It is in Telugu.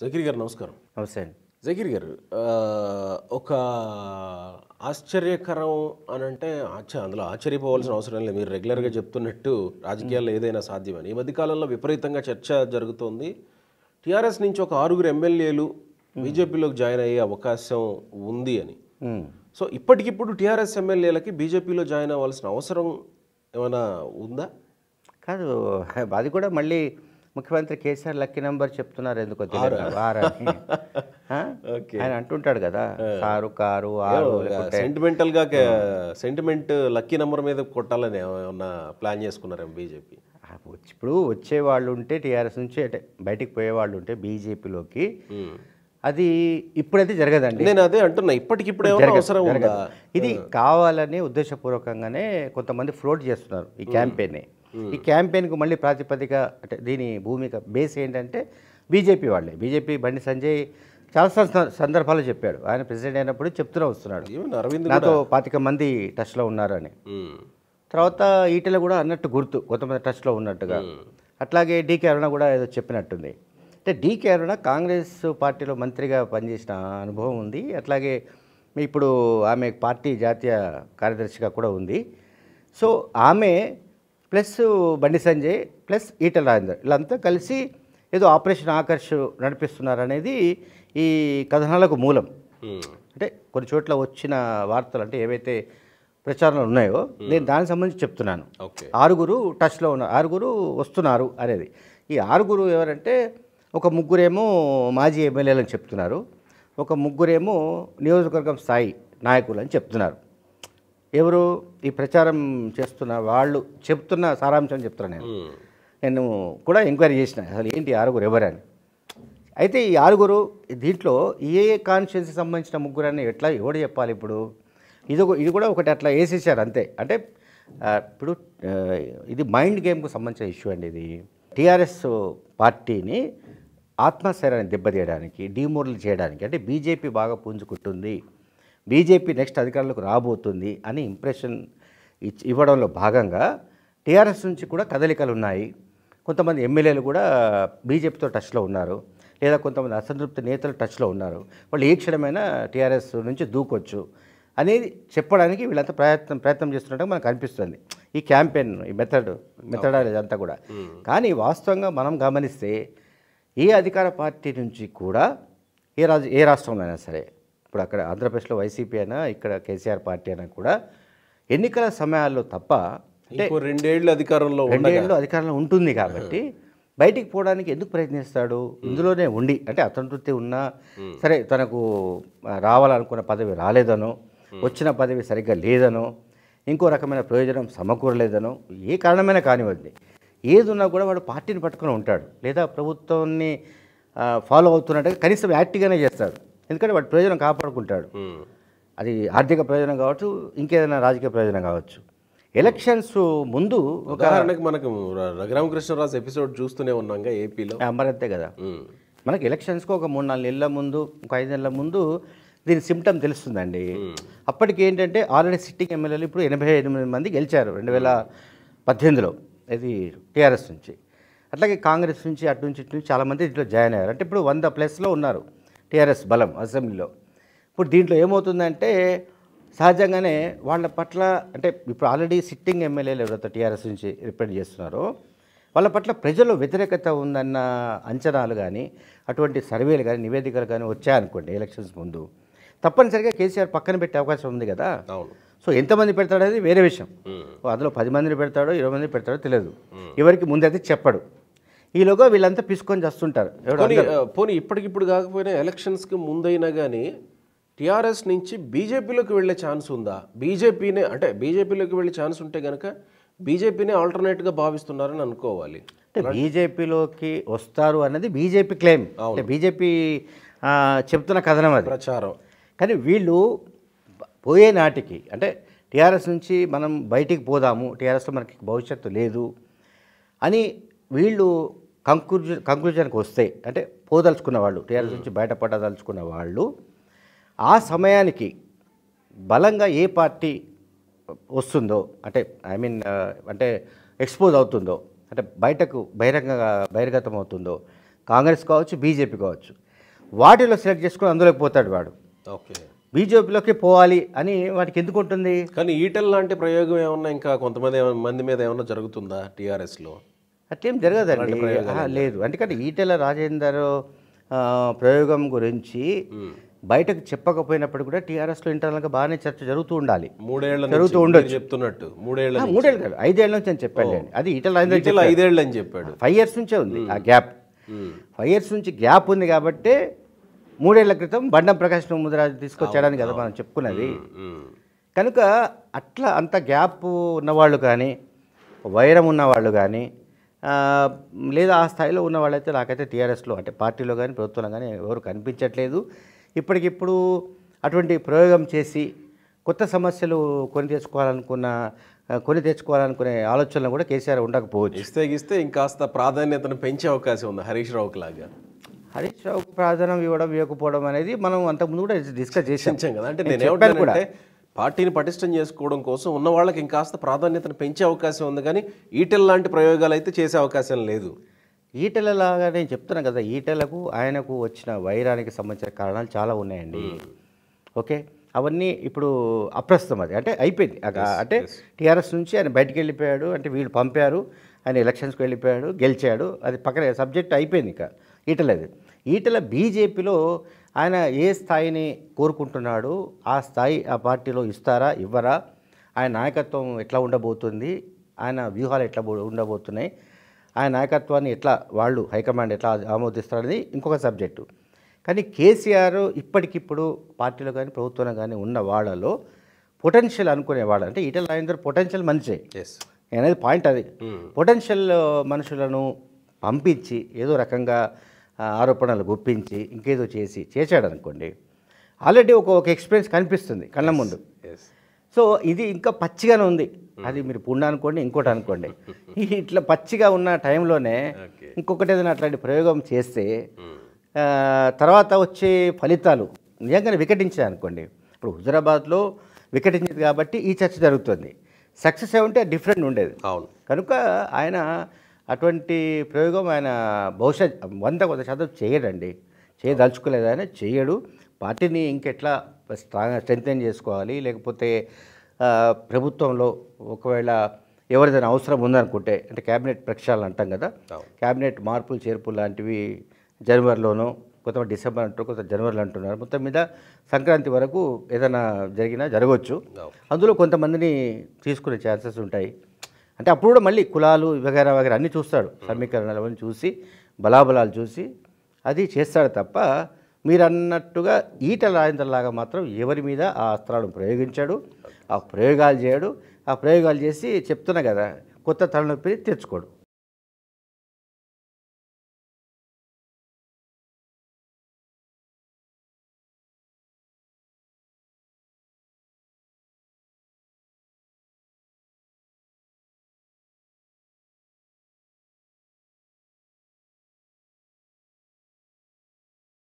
జకీర్ గారు నమస్కారం నమస్తే అండి జకీర్ గారు ఒక ఆశ్చర్యకరం అని అంటే ఆశ్చర్య అందులో ఆశ్చర్యపోవాల్సిన అవసరం లేదు మీరు రెగ్యులర్గా చెప్తున్నట్టు రాజకీయాల్లో ఏదైనా సాధ్యమని ఈ మధ్యకాలంలో విపరీతంగా చర్చ జరుగుతోంది టీఆర్ఎస్ నుంచి ఒక ఆరుగురు ఎమ్మెల్యేలు బీజేపీలోకి జాయిన్ అయ్యే అవకాశం ఉంది అని సో ఇప్పటికిప్పుడు టీఆర్ఎస్ ఎమ్మెల్యేలకి బీజేపీలో జాయిన్ అవ్వాల్సిన అవసరం ఏమైనా ఉందా కాదు అది కూడా మళ్ళీ ముఖ్యమంత్రి కేసీఆర్ లక్కీ నెంబర్ చెప్తున్నారు ఎందుకో ఆయన అంటుంటాడు కదా కారు కారు ఆరు సెంటిమెంటల్ గా సెంటిమెంట్ లక్కీ నెంబర్ మీద కొట్టాలని ఏమన్నా ప్లాన్ చేసుకున్నారేమో బీజేపీ ఇప్పుడు వచ్చేవాళ్ళు ఉంటే టీఆర్ఎస్ నుంచి అంటే బయటికి పోయేవాళ్ళు ఉంటే బీజేపీలోకి అది ఇప్పుడైతే జరగదండి నేను అదే అంటున్నా ఇప్పటికిప్పుడు అవసరం ఇది కావాలని ఉద్దేశపూర్వకంగానే కొంతమంది ఫ్లోట్ చేస్తున్నారు ఈ క్యాంపెయిన్ ఈ క్యాంపెయిన్కు మళ్ళీ ప్రాతిపదిక అంటే దీని భూమిక బేస్ ఏంటంటే బీజేపీ వాళ్ళే బీజేపీ బండి సంజయ్ చాలా సందర్భాలు చెప్పాడు ఆయన ప్రెసిడెంట్ అయినప్పుడు చెప్తూనే వస్తున్నాడు నాతో పాతిక మంది టచ్లో ఉన్నారు అని తర్వాత ఈటలో కూడా అన్నట్టు గుర్తు కొంతమంది టచ్లో ఉన్నట్టుగా అట్లాగే డీకే అరుణ కూడా ఏదో చెప్పినట్టుంది అంటే డీకే అరుణ కాంగ్రెస్ పార్టీలో మంత్రిగా పనిచేసిన అనుభవం ఉంది అట్లాగే ఇప్పుడు ఆమె పార్టీ జాతీయ కార్యదర్శిగా కూడా ఉంది సో ఆమె ప్లస్ బండి సంజయ్ ప్లస్ ఈటల రాజేందర్ వీళ్ళంతా కలిసి ఏదో ఆపరేషన్ ఆకర్ష్ నడిపిస్తున్నారనేది ఈ కథనాలకు మూలం అంటే కొన్ని చోట్ల వచ్చిన వార్తలు అంటే ఏవైతే ప్రచారాలు ఉన్నాయో నేను దానికి సంబంధించి చెప్తున్నాను ఆరుగురు టచ్లో ఉన్న ఆరుగురు వస్తున్నారు అనేది ఈ ఆరుగురు ఎవరంటే ఒక ముగ్గురేమో మాజీ ఎమ్మెల్యేలు అని చెప్తున్నారు ఒక ముగ్గురేమో నియోజకవర్గం స్థాయి నాయకులు అని చెప్తున్నారు ఎవరు ఈ ప్రచారం చేస్తున్న వాళ్ళు చెప్తున్న సారాంశం చెప్తున్నా నేను నేను కూడా ఎంక్వైరీ చేసిన అసలు ఏంటి ఆరుగురు ఎవరని అయితే ఈ ఆరుగురు దీంట్లో ఏ కాన్షియన్స్కి సంబంధించిన ముగ్గురని ఎట్లా ఎవడు చెప్పాలి ఇప్పుడు ఇది ఇది కూడా ఒకటి అట్లా వేసేసారు అంతే అంటే ఇప్పుడు ఇది మైండ్ గేమ్కు సంబంధించిన ఇష్యూ అండి ఇది టీఆర్ఎస్ పార్టీని ఆత్మస్థైర్యాన్ని దెబ్బతీయడానికి డిమోరల్ చేయడానికి అంటే బీజేపీ బాగా పుంజుకుంటుంది బీజేపీ నెక్స్ట్ అధికారంలోకి రాబోతుంది అని ఇంప్రెషన్ ఇవ్వడంలో భాగంగా టీఆర్ఎస్ నుంచి కూడా కదలికలు ఉన్నాయి కొంతమంది ఎమ్మెల్యేలు కూడా బీజేపీతో టచ్లో ఉన్నారు లేదా కొంతమంది అసంతృప్తి నేతలు టచ్లో ఉన్నారు వాళ్ళు ఏ క్షణమైనా టీఆర్ఎస్ నుంచి దూకొచ్చు అనేది చెప్పడానికి వీళ్ళంతా ప్రయత్నం ప్రయత్నం చేస్తున్నట్టు మనకు అనిపిస్తుంది ఈ క్యాంపెయిన్ ఈ మెథడ్ మెథడాలజీ అంతా కూడా కానీ వాస్తవంగా మనం గమనిస్తే ఏ అధికార పార్టీ నుంచి కూడా ఏ రాజు ఏ రాష్ట్రంలో అయినా సరే ఇప్పుడు అక్కడ ఆంధ్రప్రదేశ్లో వైసీపీ అయినా ఇక్కడ కేసీఆర్ పార్టీ అయినా కూడా ఎన్నికల సమయాల్లో తప్ప అంటే రెండేళ్ళు అధికారంలో రెండేళ్ళు అధికారంలో ఉంటుంది కాబట్టి బయటికి పోవడానికి ఎందుకు ప్రయత్నిస్తాడు ఇందులోనే ఉండి అంటే అతంతృప్తి ఉన్నా సరే తనకు రావాలనుకున్న పదవి రాలేదనో వచ్చిన పదవి సరిగ్గా లేదనో ఇంకో రకమైన ప్రయోజనం సమకూరలేదనో ఏ కారణమైనా కానివ్వండి ఏది ఉన్నా కూడా వాడు పార్టీని పట్టుకుని ఉంటాడు లేదా ప్రభుత్వాన్ని ఫాలో అవుతున్నట్టుగా కనీసం యాక్టివ్గానే చేస్తాడు ఎందుకంటే వాటి ప్రయోజనం కాపాడుకుంటాడు అది ఆర్థిక ప్రయోజనం కావచ్చు ఇంకేదైనా రాజకీయ ప్రయోజనం కావచ్చు ఎలక్షన్స్ ముందు ఉదాహరణకి మనకు రఘురామకృష్ణరాజు ఎపిసోడ్ చూస్తూనే ఉన్నాగా ఏపీలో మరి అంతే కదా మనకి ఎలక్షన్స్కి ఒక మూడు నాలుగు నెలల ముందు ఒక ఐదు నెలల ముందు దీని సిమ్టమ్ తెలుస్తుందండి అప్పటికి ఏంటంటే ఆల్రెడీ సిట్టింగ్ ఎమ్మెల్యేలు ఇప్పుడు ఎనభై ఎనిమిది మంది గెలిచారు రెండు వేల పద్దెనిమిదిలో ఇది టీఆర్ఎస్ నుంచి అట్లాగే కాంగ్రెస్ నుంచి అటు నుంచి ఇటు నుంచి చాలామంది ఇంట్లో జాయిన్ అయ్యారు అంటే ఇప్పుడు వంద ప్లస్లో ఉన్నారు టీఆర్ఎస్ బలం అసెంబ్లీలో ఇప్పుడు దీంట్లో ఏమవుతుందంటే సహజంగానే వాళ్ళ పట్ల అంటే ఇప్పుడు ఆల్రెడీ సిట్టింగ్ ఎమ్మెల్యేలు ఎవరైతే టీఆర్ఎస్ నుంచి రిప్రజెంట్ చేస్తున్నారో వాళ్ళ పట్ల ప్రజలు వ్యతిరేకత ఉందన్న అంచనాలు కానీ అటువంటి సర్వేలు కానీ నివేదికలు కానీ వచ్చాయనుకోండి ఎలక్షన్స్ ముందు తప్పనిసరిగా కేసీఆర్ పక్కన పెట్టే అవకాశం ఉంది కదా సో ఎంతమంది అనేది వేరే విషయం అందులో పది మందిని పెడతాడో ఇరవై మంది పెడతాడో తెలియదు ఎవరికి ముందైతే చెప్పడు ఈలోగా వీళ్ళంతా పిసుకొని చేస్తుంటారు పోనీ ఇప్పటికిప్పుడు కాకపోయినా ఎలక్షన్స్కి ముందైనా కానీ టీఆర్ఎస్ నుంచి బీజేపీలోకి వెళ్ళే ఛాన్స్ ఉందా బీజేపీనే అంటే బీజేపీలోకి వెళ్ళే ఛాన్స్ ఉంటే కనుక బీజేపీనే ఆల్టర్నేట్గా భావిస్తున్నారని అనుకోవాలి అంటే బీజేపీలోకి వస్తారు అనేది బీజేపీ క్లెయిమ్ అంటే బీజేపీ చెప్తున్న కథనం అది ప్రచారం కానీ వీళ్ళు పోయే నాటికి అంటే టీఆర్ఎస్ నుంచి మనం బయటికి పోదాము టీఆర్ఎస్లో మనకి భవిష్యత్తు లేదు అని వీళ్ళు కంక్లూజన్ కంక్లూజన్కి వస్తే అంటే పోదలుచుకున్న వాళ్ళు టీఆర్ఎస్ నుంచి బయటపడదలుచుకున్న వాళ్ళు ఆ సమయానికి బలంగా ఏ పార్టీ వస్తుందో అంటే ఐ మీన్ అంటే ఎక్స్పోజ్ అవుతుందో అంటే బయటకు బహిరంగ బహిర్గతం అవుతుందో కాంగ్రెస్ కావచ్చు బీజేపీ కావచ్చు వాటిలో సెలెక్ట్ చేసుకుని అందులోకి పోతాడు వాడు ఓకే బీజేపీలోకి పోవాలి అని వాటికి ఎందుకు ఉంటుంది కానీ ఈటల్ లాంటి ప్రయోగం ఏమన్నా ఇంకా కొంతమంది మంది మీద ఏమన్నా జరుగుతుందా టీఆర్ఎస్లో అట్లేం జరగదండి లేదు అందుకని ఈటెల రాజేందర్ ప్రయోగం గురించి బయటకు చెప్పకపోయినప్పుడు కూడా టీఆర్ఎస్లో ఇంటర్నల్గా బాగానే చర్చ జరుగుతూ ఉండాలి మూడేళ్ళు జరుగుతూ ఉండదు చెప్తున్నట్టు మూడేళ్ళ మూడేళ్ళు కాదు ఐదేళ్ల నుంచి అని చెప్పాడు అది ఈటల రాజేందర్ ఐదేళ్ళు అని చెప్పాడు ఫైవ్ ఇయర్స్ నుంచే ఉంది ఆ గ్యాప్ ఫైవ్ ఇయర్స్ నుంచి గ్యాప్ ఉంది కాబట్టి మూడేళ్ల క్రితం బండం ప్రకాశ్ ముదిరాజు తీసుకొచ్చాడని కదా మనం చెప్పుకున్నది కనుక అట్లా అంత గ్యాప్ ఉన్నవాళ్ళు కానీ వైరం ఉన్నవాళ్ళు కానీ లేదా ఆ స్థాయిలో ఉన్న వాళ్ళైతే నాకైతే టీఆర్ఎస్లో అంటే పార్టీలో కానీ ప్రభుత్వంలో కానీ ఎవరు కనిపించట్లేదు ఇప్పటికిప్పుడు అటువంటి ప్రయోగం చేసి కొత్త సమస్యలు కొని తెచ్చుకోవాలనుకున్న కొని తెచ్చుకోవాలనుకునే ఆలోచనలు కూడా కేసీఆర్ ఉండకపోవచ్చు ఇస్తే ఇస్తే ఇంకా ప్రాధాన్యతను పెంచే అవకాశం ఉంది హరీష్ రావుకి లాగా హరీష్ రావుకు ప్రాధాన్యం ఇవ్వడం ఇవ్వకపోవడం అనేది మనం అంతకుముందు కూడా డిస్కస్ చేసాం కదా అంటే నేను కూడా పార్టీని పటిష్టం చేసుకోవడం కోసం ఉన్న వాళ్ళకి ఇంకాస్త ప్రాధాన్యతను పెంచే అవకాశం ఉంది కానీ ఈటెల లాంటి ప్రయోగాలు అయితే చేసే అవకాశం లేదు ఈటెలలాగా నేను చెప్తున్నాను కదా ఈటెలకు ఆయనకు వచ్చిన వైరానికి సంబంధించిన కారణాలు చాలా ఉన్నాయండి ఓకే అవన్నీ ఇప్పుడు అప్రస్తుతం అది అంటే అయిపోయింది అంటే టీఆర్ఎస్ నుంచి ఆయన బయటకు వెళ్ళిపోయాడు అంటే వీళ్ళు పంపారు ఆయన ఎలక్షన్స్కి వెళ్ళిపోయాడు గెలిచాడు అది పక్కన సబ్జెక్ట్ అయిపోయింది ఇక ఈటలది ఈటల బీజేపీలో ఆయన ఏ స్థాయిని కోరుకుంటున్నాడు ఆ స్థాయి ఆ పార్టీలో ఇస్తారా ఇవ్వరా ఆయన నాయకత్వం ఎట్లా ఉండబోతుంది ఆయన వ్యూహాలు ఎట్లా ఉండబోతున్నాయి ఆయన నాయకత్వాన్ని ఎట్లా వాళ్ళు హైకమాండ్ ఎట్లా ఆమోదిస్తారనేది ఇంకొక సబ్జెక్టు కానీ కేసీఆర్ ఇప్పటికిప్పుడు పార్టీలో కానీ ప్రభుత్వంలో కానీ ఉన్న వాళ్ళలో పొటెన్షియల్ అనుకునే వాళ్ళు అంటే ఈటల రాజేందర్ పొటెన్షియల్ మనిషే అనేది పాయింట్ అది hmm. పొటెన్షియల్ మనుషులను పంపించి ఏదో రకంగా ఆరోపణలు గుప్పించి ఇంకేదో చేసి చేశాడు అనుకోండి ఆల్రెడీ ఒక ఒక ఎక్స్పీరియన్స్ కనిపిస్తుంది కళ్ళ ముందు సో ఇది ఇంకా పచ్చిగానే ఉంది hmm. అది మీరు పుండ అనుకోండి ఇంకోటి అనుకోండి ఇట్లా పచ్చిగా ఉన్న టైంలోనే ఇంకొకటి ఏదైనా అట్లాంటి ప్రయోగం చేస్తే hmm. తర్వాత వచ్చే ఫలితాలు నిజంగానే వికటించాయి అనుకోండి ఇప్పుడు హుజరాబాద్లో వికటించింది కాబట్టి ఈ చర్చ జరుగుతుంది సక్సెస్ అయి ఉంటే డిఫరెంట్ ఉండేది అవును కనుక ఆయన అటువంటి ప్రయోగం ఆయన బహుశా వంద కొంత శాతం చేయడండి చేయదలుచుకోలేదు ఆయన చేయడు పార్టీని ఇంకెట్లా స్ట్రాంగ్ స్ట్రెంగ్తన్ చేసుకోవాలి లేకపోతే ప్రభుత్వంలో ఒకవేళ ఎవరిదైనా అవసరం ఉందనుకుంటే అంటే క్యాబినెట్ ప్రక్షాళన అంటాం కదా క్యాబినెట్ మార్పులు చేర్పులు లాంటివి జనవరిలోనో కొంత డిసెంబర్ అంటారు కొంత జనవరిలో అంటున్నారు మొత్తం మీద సంక్రాంతి వరకు ఏదైనా జరిగినా జరగవచ్చు అందులో కొంతమందిని తీసుకునే ఛాన్సెస్ ఉంటాయి అంటే అప్పుడు కూడా మళ్ళీ కులాలు వగేరా వగేరా అన్నీ చూస్తాడు hmm. సమీకరణలు అవన్నీ చూసి బలాబలాలు చూసి అది చేస్తాడు తప్ప మీరు అన్నట్టుగా ఈట రాజేంద్రలాగా మాత్రం ఎవరి మీద ఆ అస్త్రాలను ప్రయోగించాడు ఆ ప్రయోగాలు చేయడు ఆ ప్రయోగాలు చేసి చెప్తున్నా కదా కొత్త తలనొప్పిని తెచ్చుకోడు